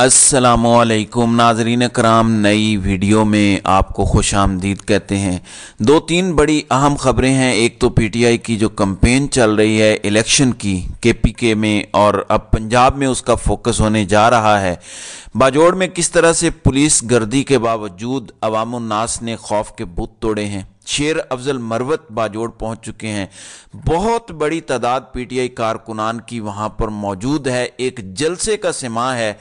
असलकुम नाजरीन कराम नई वीडियो में आपको खुश आमदीद कहते हैं दो तीन बड़ी अहम ख़बरें हैं एक तो पीटीआई की जो कम्पेन चल रही है इलेक्शन की केपीके में और अब पंजाब में उसका फोकस होने जा रहा है बाजोड़ में किस तरह से पुलिस गर्दी के बावजूद अवाम नास ने खौफ के बुत तोड़े हैं शेर अफजल मरवत बाजोड़ पहुंच चुके हैं बहुत बड़ी तादाद पीटीआई कारकुनान की वहां पर मौजूद है एक जलसे का सिमा है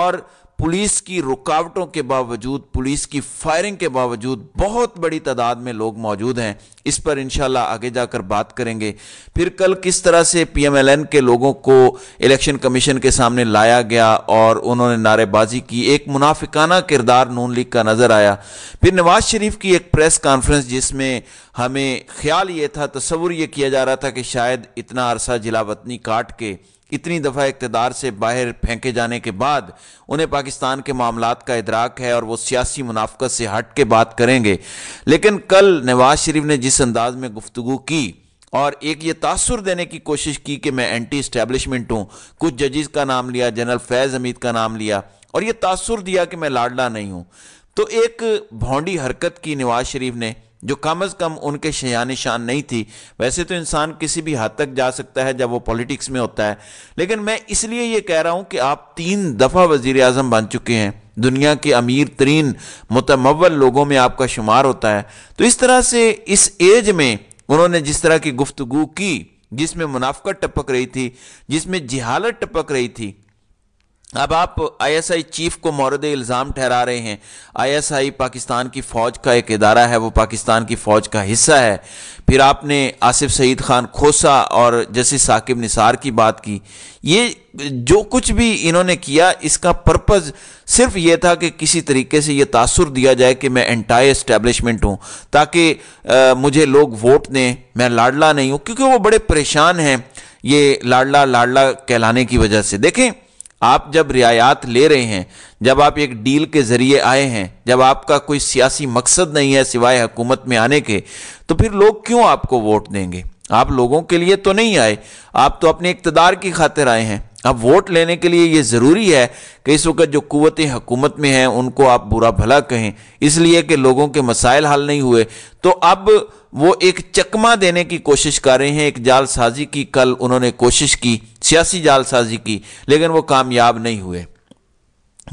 और पुलिस की रुकावटों के बावजूद पुलिस की फायरिंग के बावजूद बहुत बड़ी तादाद में लोग मौजूद हैं इस पर इंशाल्लाह आगे जाकर बात करेंगे फिर कल किस तरह से पीएमएलएन के लोगों को इलेक्शन कमीशन के सामने लाया गया और उन्होंने नारेबाजी की एक मुनाफिकाना किरदार नून लीग का नज़र आया फिर नवाज शरीफ की एक प्रेस कॉन्फ्रेंस जिसमें हमें ख्याल ये था तस्वुर ये किया जा रहा था कि शायद इतना अरसा जिला वतनी काट के इतनी दफ़ा इकतदार से बाहर फेंके जाने के बाद उन्हें पाकिस्तान के मामला का इदराक है और वो सियासी मुनाफ्त से हट के बात करेंगे लेकिन कल नवाज शरीफ ने जिस अंदाज में गुफ्तु की और एक ये तासर देने की कोशिश की कि मैं एंटी इस्टेबलिशमेंट हूँ कुछ जजिस का नाम लिया जनरल फैज़ हमीद का नाम लिया और ये तासर दिया कि मैं लाडला नहीं हूँ तो एक भौंडी हरकत की नवाज शरीफ ने जो कम अज़ कम उनके शयान शान नहीं थी वैसे तो इंसान किसी भी हद तक जा सकता है जब वो पॉलिटिक्स में होता है लेकिन मैं इसलिए ये कह रहा हूँ कि आप तीन दफ़ा वज़ी अजम बन चुके हैं दुनिया के अमीर तरीन मुतमवल लोगों में आपका शुमार होता है तो इस तरह से इस एज में उन्होंने जिस तरह की गुफ्तु की जिसमें मुनाफ्त टपक रही थी जिसमें जिहालत टपक रही थी अब आप आईएसआई चीफ को मोरद इल्ज़ाम ठहरा रहे हैं आईएसआई पाकिस्तान की फ़ौज का एक इदारा है वो पाकिस्तान की फ़ौज का हिस्सा है फिर आपने आसिफ सईद ख़ान खोसा और जस्टिस साकिब निसार की बात की ये जो कुछ भी इन्होंने किया इसका पर्पज़ सिर्फ ये था कि किसी तरीके से ये तासर दिया जाए कि मैं एंटाई इस्टेबलिशमेंट हूँ ताकि मुझे लोग वोट दें मैं लाडला नहीं हूँ क्योंकि वो बड़े परेशान हैं ये लाडला लाडला कहलाने की वजह से देखें आप जब रियायात ले रहे हैं जब आप एक डील के ज़रिए आए हैं जब आपका कोई सियासी मकसद नहीं है सिवाय हुकूमत में आने के तो फिर लोग क्यों आपको वोट देंगे आप लोगों के लिए तो नहीं आए आप तो अपने इकतदार की खातिर आए हैं अब वोट लेने के लिए ये ज़रूरी है कि इस वक्त जो कुतें हुकूमत में हैं उनको आप बुरा भला कहें इसलिए कि लोगों के मसाइल हल नहीं हुए तो अब वो एक चकमा देने की कोशिश कर रहे हैं एक जालसाजी की कल उन्होंने कोशिश की सियासी जालसाजी की लेकिन वो कामयाब नहीं हुए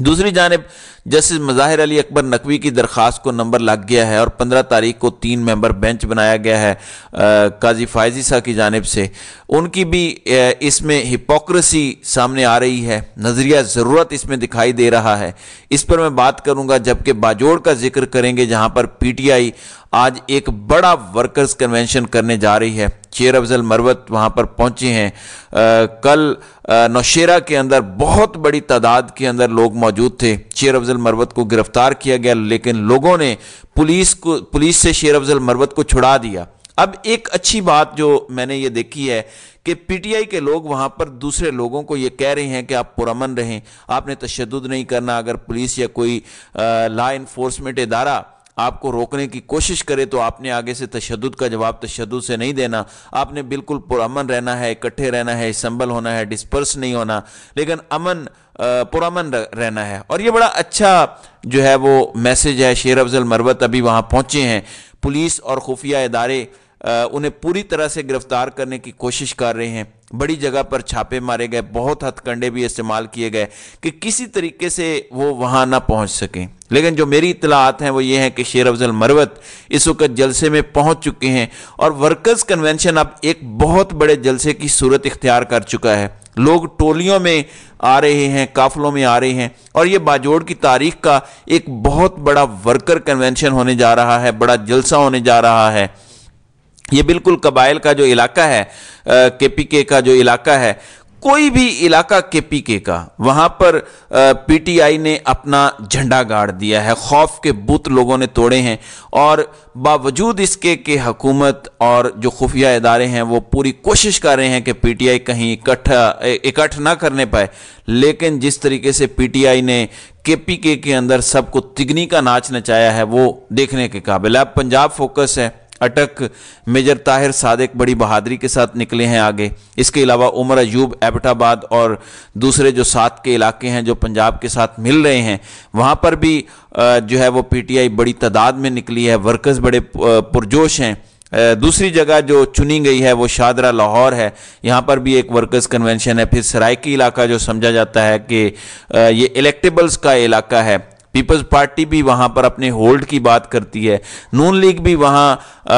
दूसरी जानब जस्टिस मज़ाहिर अली अकबर नकवी की दरख्वास्त को नंबर लग गया है और पंद्रह तारीख को तीन मेंबर बेंच बनाया गया है आ, काजी फायजी साहब की जानब से उनकी भी इसमें हिपोक्रेसी सामने आ रही है नज़रिया ज़रूरत इसमें दिखाई दे रहा है इस पर मैं बात करूंगा जबकि बाजोड़ का जिक्र करेंगे जहां पर पीटीआई आज एक बड़ा वर्कर्स कन्वेंशन करने जा रही है शेर अफजल मरवत वहाँ पर पहुँचे हैं आ, कल आ, नौशेरा के अंदर बहुत बड़ी तादाद के अंदर लोग मौजूद थे शेर अफजल मरवत को गिरफ्तार किया गया लेकिन लोगों ने पुलिस को पुलिस से शेर अफजल मरवत को छुड़ा दिया अब एक अच्छी बात जो मैंने ये देखी है कि पीटीआई के लोग वहाँ पर दूसरे लोगों को ये कह रहे हैं कि आप पुरमन रहें आपने तशद नहीं करना अगर पुलिस या कोई आ, ला इन्फोर्समेंट इदारा आपको रोकने की कोशिश करे तो आपने आगे से तशद का जवाब तशद से नहीं देना आपने बिल्कुल पुरमन रहना है इकट्ठे रहना है इसम्बल होना है डिस्पर्स नहीं होना लेकिन अमन पुरमन रहना है और ये बड़ा अच्छा जो है वो मैसेज है शेर अफजल मरवत अभी वहाँ पहुँचे हैं पुलिस और खुफिया इदारे उन्हें पूरी तरह से गिरफ्तार करने की कोशिश कर रहे हैं बड़ी जगह पर छापे मारे गए बहुत हथकंडे भी इस्तेमाल किए गए कि किसी तरीके से वो वहाँ ना पहुँच सकें लेकिन जो मेरी इतलात हैं वो ये हैं कि शेर अफजल मरवत इस वक्त जलसे में पहुँच चुके हैं और वर्कर्स कन्वेंशन अब एक बहुत बड़े जलसे की सूरत इख्तियार कर चुका है लोग टोलियों में आ रहे हैं काफलों में आ रहे हैं और ये बाजोड़ की तारीख का एक बहुत बड़ा वर्कर कन्वेंशन होने जा रहा है बड़ा जलसा होने जा रहा है ये बिल्कुल कबाइल का जो इलाका है के पी के का जो इलाका है कोई भी इलाका के पी के का वहाँ पर पीटीआई ने अपना झंडा गाड़ दिया है खौफ के बुत लोगों ने तोड़े हैं और बावजूद इसके कि हकूमत और जो खुफिया इदारे हैं वो पूरी कोशिश कर रहे हैं कि पीटीआई कहीं इकट्ठा इकट्ठ ना करने पाए लेकिन जिस तरीके से पीटीआई ने के पी के अंदर सबको तिगनी का नाच नचाया है वो देखने के काबिल है अब पंजाब फोकस है अटक मेजर ताहिर सादिक बड़ी बहादुरी के साथ निकले हैं आगे इसके अलावा उमर अयूब एबटाबाद और दूसरे जो सात के इलाके हैं जो पंजाब के साथ मिल रहे हैं वहाँ पर भी जो है वो पीटीआई बड़ी तादाद में निकली है वर्कर्स बड़े पुरजोश हैं दूसरी जगह जो चुनी गई है वो शादरा लाहौर है यहाँ पर भी एक वर्कर्स कन्वेंशन है फिर सरायकी इलाका जो समझा जाता है कि ये इलेक्टेबल्स का इलाका है पीपल्स पार्टी भी वहां पर अपने होल्ड की बात करती है नून लीग भी वहां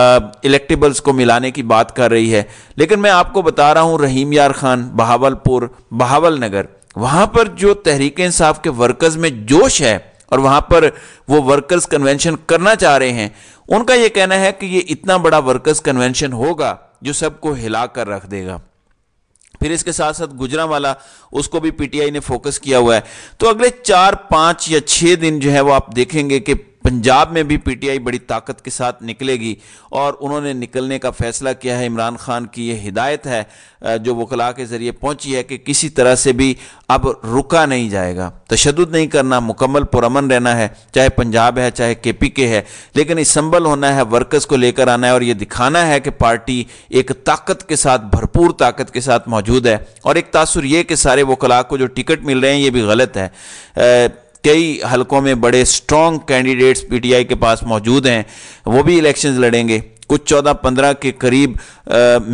इलेक्टेबल्स को मिलाने की बात कर रही है लेकिन मैं आपको बता रहा हूं रहीम यार खान बहावलपुर बहावल नगर वहां पर जो तहरीक इंसाफ के वर्कर्स में जोश है और वहां पर वो वर्कर्स कन्वेंशन करना चाह रहे हैं उनका ये कहना है कि ये इतना बड़ा वर्कर्स कन्वेंशन होगा जो सबको हिला कर रख देगा फिर इसके साथ साथ गुजरा वाला उसको भी पीटीआई ने फोकस किया हुआ है तो अगले चार पांच या छह दिन जो है वो आप देखेंगे कि पंजाब में भी पीटीआई बड़ी ताकत के साथ निकलेगी और उन्होंने निकलने का फैसला किया है इमरान खान की यह हिदायत है जो वकला के ज़रिए पहुंची है कि किसी तरह से भी अब रुका नहीं जाएगा तशद नहीं करना मुकम्मल पुरमन रहना है चाहे पंजाब है चाहे के पी के है लेकिन इसम्बल होना है वर्कर्स को लेकर आना है और ये दिखाना है कि पार्टी एक ताकत के साथ भरपूर ताकत के साथ मौजूद है और एक तासर ये कि सारे वकला को जो टिकट मिल रहे हैं ये भी गलत है कई हलकों में बड़े स्ट्रॉन्ग कैंडिडेट्स पीटीआई के पास मौजूद हैं वो भी इलेक्शंस लड़ेंगे कुछ चौदह पंद्रह के करीब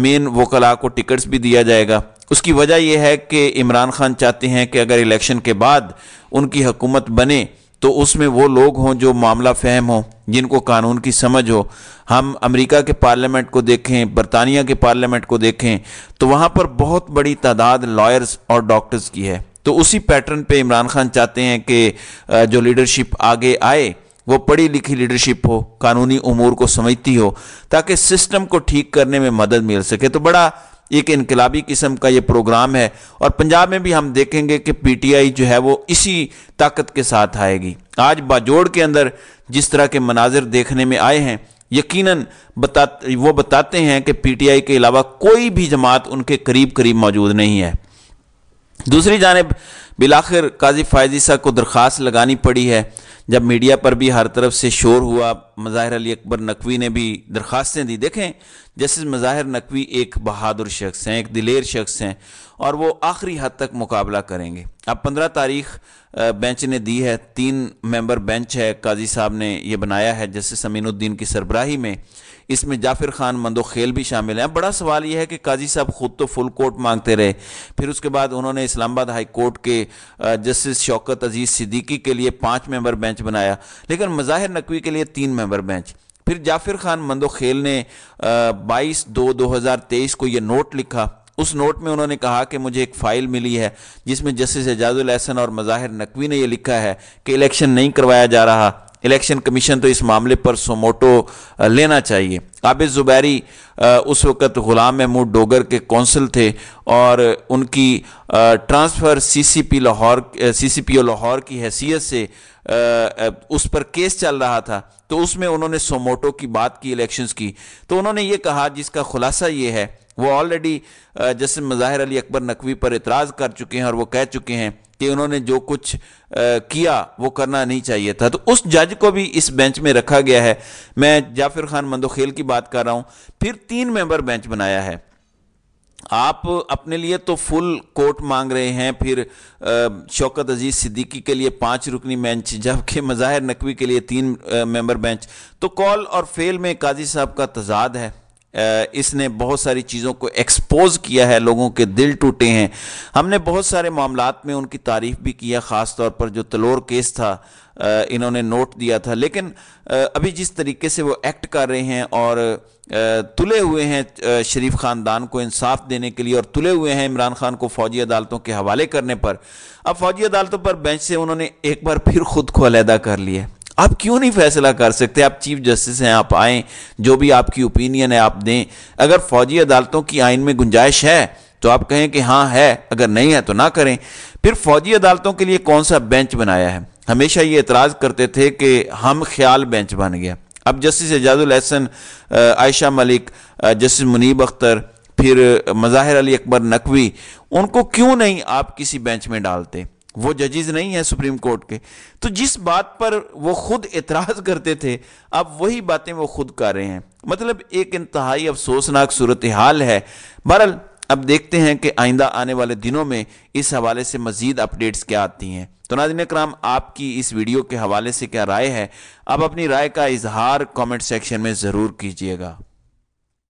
मेन वकला को टिकट्स भी दिया जाएगा उसकी वजह यह है कि इमरान खान चाहते हैं कि अगर इलेक्शन के बाद उनकी हुकूमत बने तो उसमें वो लोग हों जो मामला फहम हो जिनको कानून की समझ हो हम अमेरिका के पार्लियामेंट को देखें बरतानिया के पार्लियामेंट को देखें तो वहाँ पर बहुत बड़ी तादाद लॉयर्स और डॉक्टर्स की है तो उसी पैटर्न पे इमरान खान चाहते हैं कि जो लीडरशिप आगे आए वो पढ़ी लिखी लीडरशिप हो कानूनी उमूर को समझती हो ताकि सिस्टम को ठीक करने में मदद मिल सके तो बड़ा एक इनकलाबी किस्म का ये प्रोग्राम है और पंजाब में भी हम देखेंगे कि पीटीआई जो है वो इसी ताकत के साथ आएगी आज बाजोड़ के अंदर जिस तरह के मनाजिर देखने में आए हैं यकीनन बता वो बताते हैं कि पीटीआई के अलावा कोई भी जमात उनके करीब करीब मौजूद नहीं है दूसरी जानब बिलाखिर काजी फायजी साहब को दरख्वास्त लगानी पड़ी है जब मीडिया पर भी हर तरफ से शोर हुआ मज़ाहिर अली अकबर नकवी ने भी दरख्वास्तें दी देखें जस्टिस मज़ाहिर नकवी एक बहादुर शख्स हैं एक दिलेर शख्स हैं और वो आखिरी हद तक मुकाबला करेंगे अब पंद्रह तारीख बेंच ने दी है तीन मेंबर बेंच है काजी साहब ने यह बनाया है जस्टिस अमीनुद्दीन की सरबराही में इसमें जाफिर खान मंदोखेल भी शामिल हैं बड़ा सवाल यह है कि काजी साहब खुद तो फुल कोर्ट मांगते रहे फिर उसके बाद उन्होंने इस्लामाबाद हाई कोर्ट के जस्टिस शौकत अजीज़ सिद्दीकी के लिए पांच मेंबर बेंच बनाया लेकिन मज़ाहिर नकवी के लिए तीन मेंबर मेंबर बेंच फिर जाफिर खान मंदोखेल ने बाईस दो दो हज़ार तेईस को यह नोट लिखा उस नोट में उन्होंने कहा कि मुझे एक फ़ाइल मिली है जिसमें जस्टिस एजाजुल उलहसन और मज़ाहिर नकवी ने यह लिखा है कि इलेक्शन नहीं करवाया जा रहा इलेक्शन कमीशन तो इस मामले पर सोमोटो लेना चाहिए आबिद ज़ुबैरी उस वक़्त ग़ुलाम महमूद डोगर के कौंसल थे और उनकी transfer CCP Lahore CCPO Lahore की हैसियत से उस पर केस चल रहा था तो उसमें उन्होंने सोमोटो की बात की इलेक्शंस की तो उन्होंने ये कहा जिसका खुलासा ये है वो ऑलरेडी जैसे मज़ाहिर अली अकबर नकवी पर इतराज़ कर चुके हैं और वो कह चुके हैं कि उन्होंने जो कुछ किया वो करना नहीं चाहिए था तो उस जज को भी इस बेंच में रखा गया है मैं जाफिर खान मंदोखेल की बात कर रहा हूं फिर तीन मेंबर बेंच बनाया है आप अपने लिए तो फुल कोर्ट मांग रहे हैं फिर शौकत अजीज सिद्दीकी के लिए पांच रुकनी बेंच जबकि मज़ाहिर नकवी के लिए तीन मेंबर बेंच तो कॉल और फेल में काजी साहब का तजाद है इसने बहुत सारी चीज़ों को एक्सपोज किया है लोगों के दिल टूटे हैं हमने बहुत सारे मामला में उनकी तारीफ भी किया ख़ास तौर पर जो तलोर केस था इन्होंने नोट दिया था लेकिन अभी जिस तरीके से वो एक्ट कर रहे हैं और तुले हुए हैं शरीफ ख़ानदान को इंसाफ देने के लिए और तुले हुए हैं इमरान खान को फ़ौजी अदालतों के हवाले करने पर अब फ़ौजी अदालतों पर बेंच से उन्होंने एक बार फिर ख़ुद को अलहदा कर लिया आप क्यों नहीं फैसला कर सकते आप चीफ जस्टिस हैं आप आएँ जो भी आपकी ओपिनियन है आप दें अगर फौजी अदालतों की आइन में गुंजाइश है तो आप कहें कि हाँ है अगर नहीं है तो ना करें फिर फौजी अदालतों के लिए कौन सा बेंच बनाया है हमेशा ये एतराज़ करते थे कि हम ख्याल बेंच बन गया अब जस्टिस एजाजुल एहसन आयशा मलिक जस्टिस मुनीब अख्तर फिर मज़ाहिर अली अकबर नकवी उनको क्यों नहीं आप किसी बेंच में डालते वो जजेज नहीं है सुप्रीम कोर्ट के तो जिस बात पर वो खुद एतराज़ करते थे अब वही बातें वो खुद कर रहे हैं मतलब एक इंतहाई अफसोसनाक सूरत हाल है बहरल अब देखते हैं कि आइंदा आने वाले दिनों में इस हवाले से मज़ीद अपडेट्स क्या आती हैं तो नाजिन कराम आपकी इस वीडियो के हवाले से क्या राय है आप अपनी राय का इजहार कमेंट सेक्शन में ज़रूर कीजिएगा